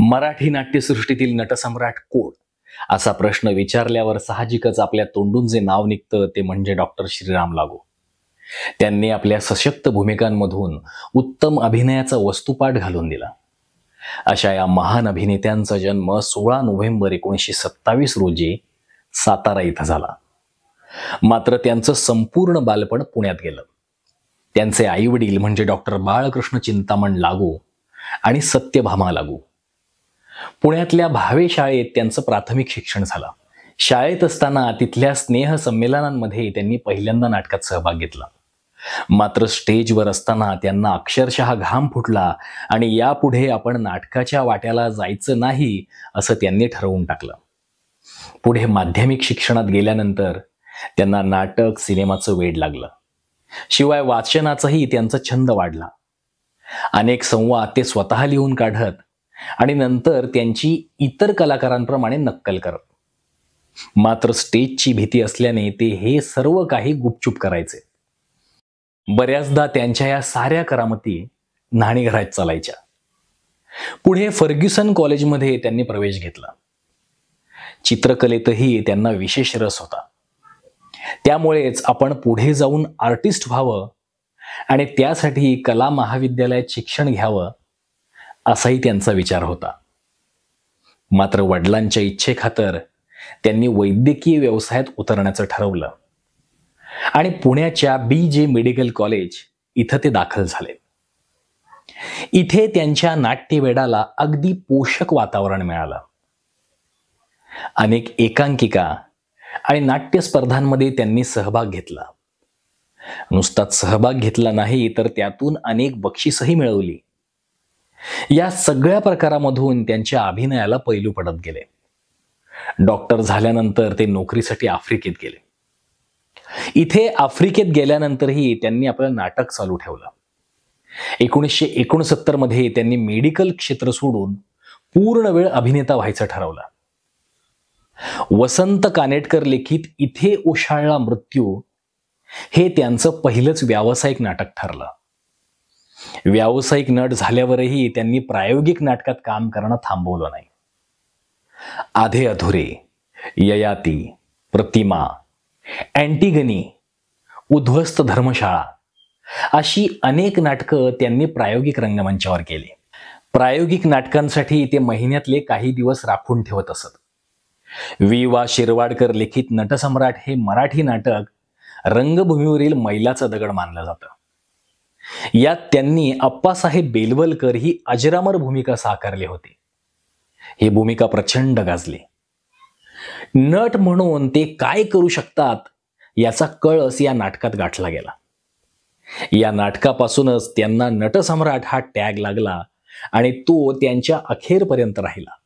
मराठी नाट्यसृष्टीतील नटसम्राट कोण असा प्रश्न विचारल्यावर साहजिकच आपल्या तोंडून जे नाव निघतं ते म्हणजे डॉक्टर श्रीराम लागू त्यांनी आपल्या सशक्त भूमिकांमधून उत्तम अभिनयाचा वस्तुपाठ घालून दिला अशा या महान अभिनेत्यांचा जन्म सोळा नोव्हेंबर एकोणीसशे सत्तावीस रोजी सातारा इथं झाला मात्र त्यांचं संपूर्ण बालपण पुण्यात गेलं त्यांचे आई वडील म्हणजे डॉक्टर बाळकृष्ण चिंतामण लागू आणि सत्यभामा लागू पुण्यातल्या भावे शाळेत त्यांचं प्राथमिक शिक्षण झालं शाळेत असताना तिथल्या स्नेह संमेलनांमध्ये त्यांनी पहिल्यांदा नाटकात सहभाग घेतला मात्र स्टेजवर असताना त्यांना अक्षरशः घाम फुटला आणि यापुढे आपण नाटकाच्या वाट्याला जायचं नाही असं त्यांनी ठरवून टाकलं पुढे माध्यमिक शिक्षणात गेल्यानंतर त्यांना नाटक सिनेमाचं वेड लागलं शिवाय वाचनाचाही त्यांचा छंद वाढला अनेक संवाद ते स्वतः लिहून काढत आणि नंतर त्यांची इतर कलाकारांप्रमाणे नक्कल करत मात्र स्टेजची भीती असल्याने ते हे सर्व काही गुपचूप करायचे बऱ्याचदा त्यांच्या या साऱ्या करामती घरात चालायच्या पुढे फर्ग्युसन कॉलेजमध्ये त्यांनी प्रवेश घेतला चित्रकलेतही त्यांना विशेष रस होता त्यामुळेच आपण पुढे जाऊन आर्टिस्ट व्हावं आणि त्यासाठी कला महाविद्यालयात शिक्षण घ्यावं असाही त्यांचा विचार होता मात्र वडिलांच्या इच्छेखातर त्यांनी वैद्यकीय व्यवसायात उतरण्याचं ठरवलं आणि पुण्याच्या बी जे मेडिकल कॉलेज इथं ते दाखल झाले इथे त्यांच्या नाट्यवेडाला अगदी पोषक वातावरण मिळालं अनेक एकांकिका आणि नाट्य स्पर्धांमध्ये त्यांनी सहभाग घेतला नुसताच सहभाग घेतला नाही तर त्यातून अनेक बक्षीसही मिळवली या सगळ्या प्रकारामधून त्यांच्या अभिनयाला पैलू पडत गेले डॉक्टर झाल्यानंतर ते नोकरीसाठी आफ्रिकेत गेले इथे आफ्रिकेत गेल्यानंतरही त्यांनी आपलं नाटक चालू ठेवलं एकोणीसशे एकोणसत्तर मध्ये त्यांनी मेडिकल क्षेत्र सोडून पूर्ण वेळ अभिनेता व्हायचं ठरवलं वसंत कानेटकर लिखित इथे ओशाळला मृत्यू हे त्यांचं पहिलंच व्यावसायिक नाटक ठरलं व्यावसायिक नट झाल्यावरही त्यांनी प्रायोगिक नाटकात काम करणं थांबवलं नाही आधे अधुरे ययाती प्रतिमा अँटीगनी उद्ध्वस्त धर्मशाळा अशी अनेक नाटकं त्यांनी प्रायोगिक रंगमंचावर केली प्रायोगिक नाटकांसाठी ते महिन्यातले काही दिवस राखून ठेवत असत वि वा शिरवाडकर लिखित नटसम्राट हे मराठी नाटक रंगभूमीवरील मैलाचं दगड मानलं जातं यात त्यांनी अप्पासाहेब बेलवलकर ही अजरामर भूमिका साकारली होती ही भूमिका प्रचंड गाजली नट म्हणून ते काय करू शकतात याचा कळस या नाटकात गाठला गेला या नाटकापासूनच त्यांना नटसम्राट हा टॅग लागला आणि तो त्यांच्या अखेरपर्यंत राहिला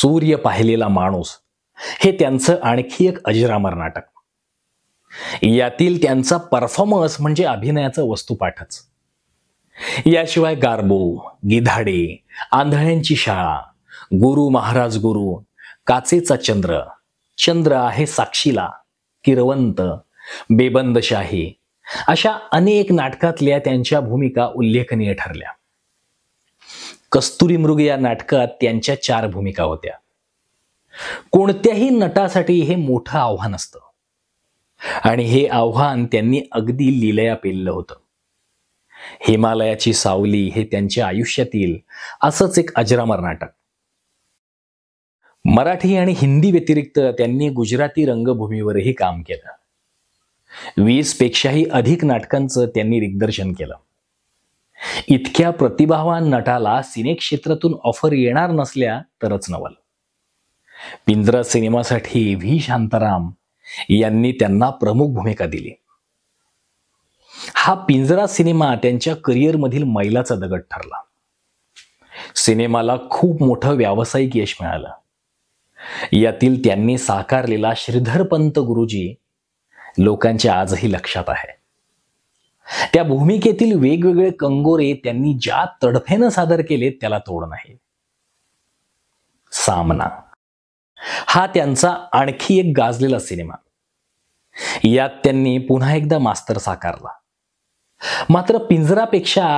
सूर्य पाहिलेला माणूस हे त्यांचं आणखी एक अजरामर नाटक यातील त्यांचा परफॉर्मन्स म्हणजे अभिनयाचं वस्तुपाठच याशिवाय गार्बो गिधाडे आंधळ्यांची शाळा गुरु महाराज गुरु काचेचा चंद्र चंद्र आहे साक्षीला किरवंत बेबंदशाही अशा अनेक नाटकातल्या त्यांच्या भूमिका उल्लेखनीय ठरल्या कस्तुरी मृग या नाटकात त्यांच्या चार भूमिका होत्या कोणत्याही नटासाठी हे मोठं आव्हान असतं आणि हे आव्हान त्यांनी अगदी लिलया पेललं होतं हिमालयाची सावली हे त्यांच्या आयुष्यातील असंच एक अजरामर नाटक मराठी आणि हिंदी व्यतिरिक्त त्यांनी गुजराती रंगभूमीवरही काम केलं वीस पेक्षाही अधिक नाटकांचं त्यांनी दिग्दर्शन केलं इतक्या प्रतिभावान नटाला सिनेक्षेत्रातून ऑफर येणार नसल्या तरच नवल पिंजरा सिनेमासाठी व्ही शांताराम यांनी त्यांना प्रमुख भूमिका दिली हा पिंजरा सिनेमा त्यांच्या करिअरमधील मैलाचा दगड ठरला सिनेमाला खूप मोठं व्यावसायिक यश मिळालं यातील त्यांनी साकारलेला श्रीधर पंत गुरुजी लोकांच्या आजही लक्षात आहे त्या भूमिकेतील वेगवेगळे कंगोरे त्यांनी ज्या तडफेनं सादर केले त्याला तोड नाही सामना हा त्यांचा आणखी एक गाजलेला सिनेमा यात त्यांनी पुन्हा एकदा मास्तर साकारला मात्र पिंजरापेक्षा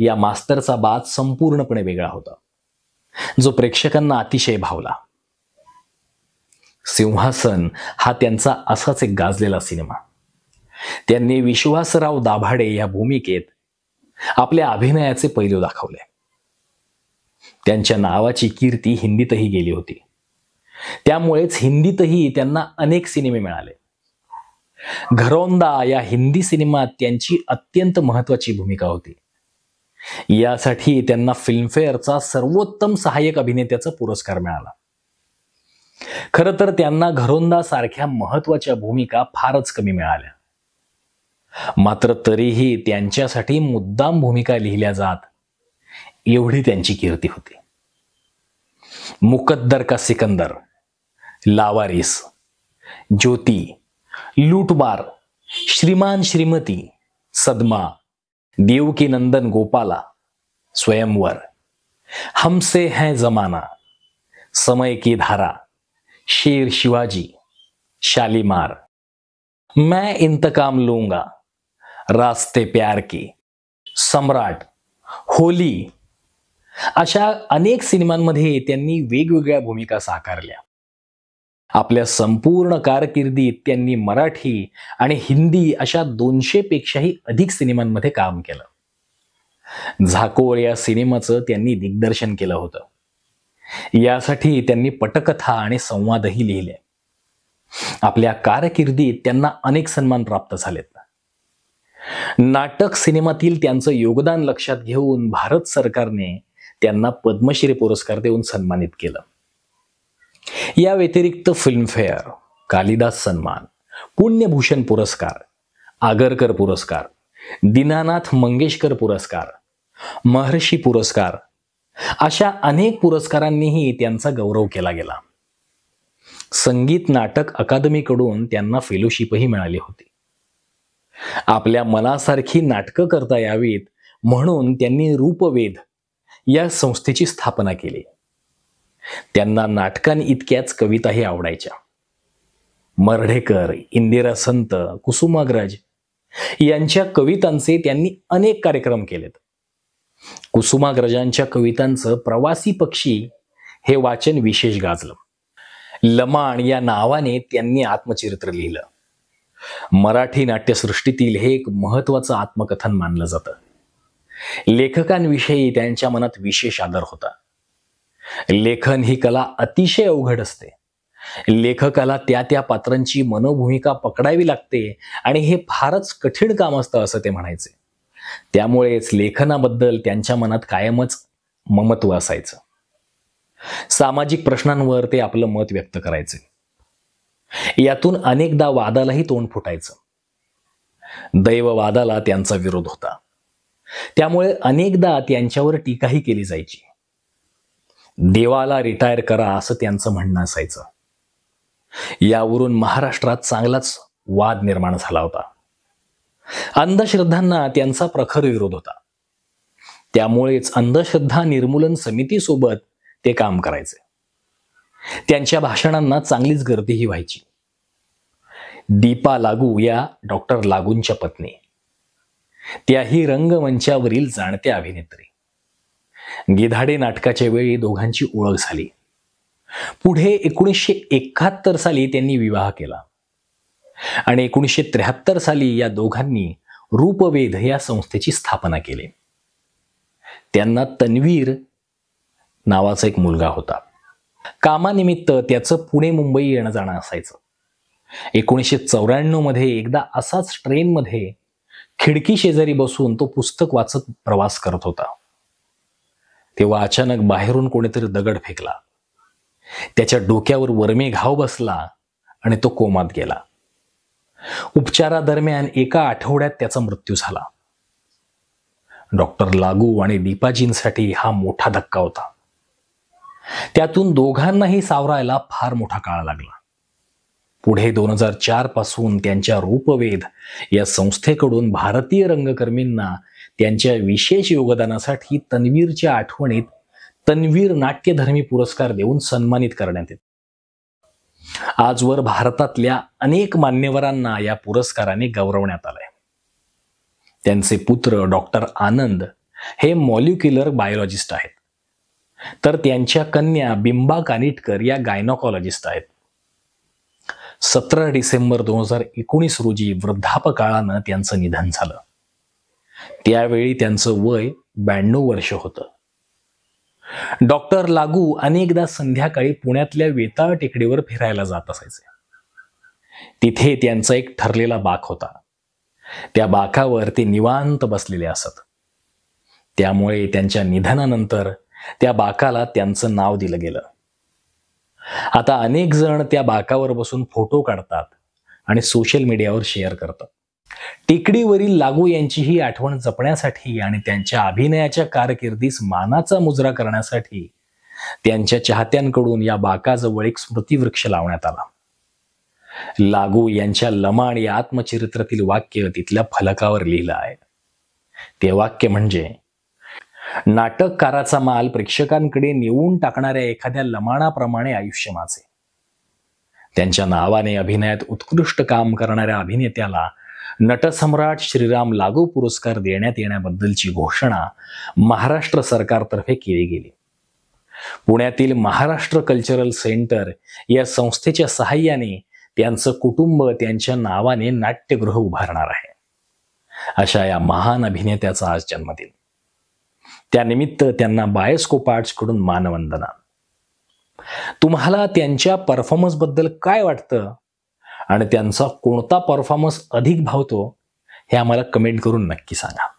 या मास्तरचा बाद संपूर्णपणे वेगळा होता जो प्रेक्षकांना अतिशय भावला सिंहासन हा त्यांचा असाच एक गाजलेला सिनेमा त्यांनी विश्वासराव दाभाडे या भूमिकेत आपल्या अभिनयाचे पैलू दाखवले त्यांच्या नावाची कीर्ती हिंदीतही गेली होती त्यामुळेच हिंदीतही त्यांना अनेक सिनेमे मिळाले घरोंदा या हिंदी सिनेमात त्यांची अत्यंत महत्वाची भूमिका होती यासाठी त्यांना फिल्मफेअरचा सर्वोत्तम सहाय्यक अभिनेत्याचा पुरस्कार मिळाला खर तर त्यांना घरोंदा सारख्या महत्वाच्या भूमिका फारच कमी मिळाल्या मात्र तरीही त्यांच्यासाठी मुद्दाम भूमिका लिहिल्या जात एवढी त्यांची कीर्ती होती मुकद्दर का सिकंदर लावारिस ज्योति लूटमार श्रीमान श्रीमती सदमा देव की नंदन गोपाला स्वयंवर हमसे है जमाना समय की धारा शेर शिवाजी शालीमार मैं इंतकाम लूंगा रास्ते प्यार की सम्राट होली अशा अनेक सिनेमांमध्ये त्यांनी वेगवेगळ्या भूमिका साकारल्या आपल्या संपूर्ण कारकिर्दीत त्यांनी मराठी आणि हिंदी अशा दोनशेपेक्षाही अधिक सिनेमांमध्ये काम केलं झाकोळ या सिनेमाचं त्यांनी दिग्दर्शन केलं होतं यासाठी त्यांनी पटकथा आणि संवादही लिहिले आपल्या कारकिर्दीत त्यांना अनेक सन्मान प्राप्त झालेत नाटक सिनेमातील त्यांचं योगदान लक्षात घेऊन भारत सरकारने त्यांना पद्मश्री पुरस्कार देऊन सन्मानित केलं या व्यतिरिक्त फिल्मफेअर कालिदास सन्मान पुण्यभूषण पुरस्कार आगरकर पुरस्कार दीनानाथ मंगेशकर पुरस्कार महर्षी पुरस्कार अशा अनेक पुरस्कारांनीही त्यांचा गौरव केला गेला संगीत नाटक अकादमीकडून त्यांना फेलोशिपही मिळाली होती आपल्या मनासारखी नाटकं करता यावीत म्हणून त्यांनी रूपवेध या संस्थेची स्थापना केली त्यांना इतक्याच कविताही आवडायच्या मर्ढेकर इंदिरा संत कुसुमाग्रज यांच्या कवितांचे त्यांनी अनेक कार्यक्रम केलेत कुसुमाग्रजांच्या कवितांचं प्रवासी पक्षी हे वाचन विशेष गाजलं लमाण या नावाने त्यांनी आत्मचरित्र लिहिलं मराठी नाट्यसृष्टीतील हे एक महत्वाचं आत्मकथन मानलं जातं लेखकांविषयी त्यांच्या मनात विशेष आदर होता लेखन ही कला अतिशय अवघड असते लेखकाला त्या त्या पात्रांची मनोभूमिका पकडावी लागते आणि हे फारच कठीण काम असतं असं ते म्हणायचे त्यामुळेच लेखनाबद्दल त्यांच्या मनात कायमच ममत्व असायचं सामाजिक प्रश्नांवर ते आपलं मत व्यक्त करायचे यातून अनेकदा वादालाही तोंड फुटायचं दैववादाला त्यांचा विरोध होता त्यामुळे अनेकदा त्यांच्यावर टीकाही केली जायची देवाला रिटायर करा असं त्यांचं म्हणणं असायचं यावरून महाराष्ट्रात चांगलाच वाद निर्माण झाला होता अंधश्रद्धांना त्यांचा प्रखर विरोध होता त्यामुळेच अंधश्रद्धा निर्मूलन समितीसोबत ते काम करायचे त्यांच्या भाषणांना चांगलीच गर्दीही व्हायची दीपा लागू या डॉक्टर लागूंच्या पत्नी त्याही रंगमंचावरील जाणत्या अभिनेत्री गिधाडे नाटकाच्या वेळी दोघांची ओळख झाली पुढे एकोणीसशे एकाहत्तर साली त्यांनी विवाह केला आणि एकोणीसशे त्र्याहत्तर साली या दोघांनी रूपवेध या संस्थेची स्थापना केली त्यांना तन्वीर नावाचा एक मुलगा होता कामानिमित्त त्याचं पुणे मुंबई येणं जाणं असायचं एकोणीसशे मध्ये एकदा असाच ट्रेनमध्ये खिडकी शेजारी बसून तो पुस्तक वाचत प्रवास करत होता तेव्हा अचानक बाहेरून कोणीतरी दगड फेकला त्याच्या डोक्यावर वरमे घाव बसला आणि तो कोमात गेला उपचारादरम्यान एका आठवड्यात त्याचा मृत्यू झाला डॉक्टर लागू आणि दीपाजींसाठी हा मोठा धक्का होता त्यातून दोघांनाही सावरायला फार मोठा काळ लागला पुढे दोन हजार चार पासून त्यांच्या रूपवेध या संस्थेकडून भारतीय रंगकर्मींना त्यांच्या विशेष योगदानासाठी तन्वीरच्या आठवणीत तन्वीर नाट्यधर्मी पुरस्कार देऊन सन्मानित करण्यात येत आजवर भारतातल्या अनेक मान्यवरांना या पुरस्काराने गौरवण्यात आलंय त्यांचे पुत्र डॉक्टर आनंद हे मॉलिक्युलर बायोलॉजिस्ट आहेत तर त्यांच्या कन्या बिंबा कानिटकर या गायनॉकॉलॉजिस्ट आहेत सतरा डिसेंबर दोन हजार एकोणीस रोजी वृद्धापकाळानं त्यांचं निधन झालं त्यावेळी त्यांचं वय ब्याण्णव वर्ष होतं डॉक्टर लागू अनेकदा संध्याकाळी पुण्यातल्या वेताळ टेकडीवर फिरायला जात असायचे तिथे त्यांचा एक ठरलेला बाक होता त्या बाकावर ते निवांत बसलेले असत त्यामुळे त्यांच्या निधनानंतर त्या बाकाला त्यांचं नाव दिलं गेलं आता अनेक जण त्या बाकावर बसून फोटो काढतात आणि सोशल मीडियावर शेअर करतात टेकडीवरील लागू यांची ही आठवण जपण्यासाठी आणि त्यांच्या अभिनयाच्या कारकिर्दीस मानाचा मुजरा करण्यासाठी त्यांच्या चाहत्यांकडून या बाकाजवळ एक स्मृतिवृक्ष लावण्यात आला लागू यांच्या लमाण या आत्मचरित्रातील वाक्य तिथल्या फलकावर लिहिलं आहे ते वाक्य म्हणजे नाटककाराचा माल प्रेक्षकांकडे नेऊन टाकणाऱ्या एखाद्या लमाणाप्रमाणे आयुष्य माझे त्यांच्या नावाने अभिनयात उत्कृष्ट काम करणाऱ्या अभिनेत्याला नटसम्राट श्रीराम लागू पुरस्कार देण्यात येण्याबद्दलची घोषणा महाराष्ट्र सरकारतर्फे केली गेली पुण्यातील महाराष्ट्र कल्चरल सेंटर या संस्थेच्या सहाय्याने त्यांचं कुटुंब त्यांच्या नावाने नाट्यगृह उभारणार आहे अशा या महान अभिनेत्याचा आज जन्मदिन त्यानिमित्त त्यांना बायस्कोप आर्ट्सकडून मानवंदना तुम्हाला त्यांच्या परफॉर्मन्सबद्दल काय वाटतं आणि त्यांचा कोणता परफॉर्मन्स अधिक भावतो हे आम्हाला कमेंट करून नक्की सांगा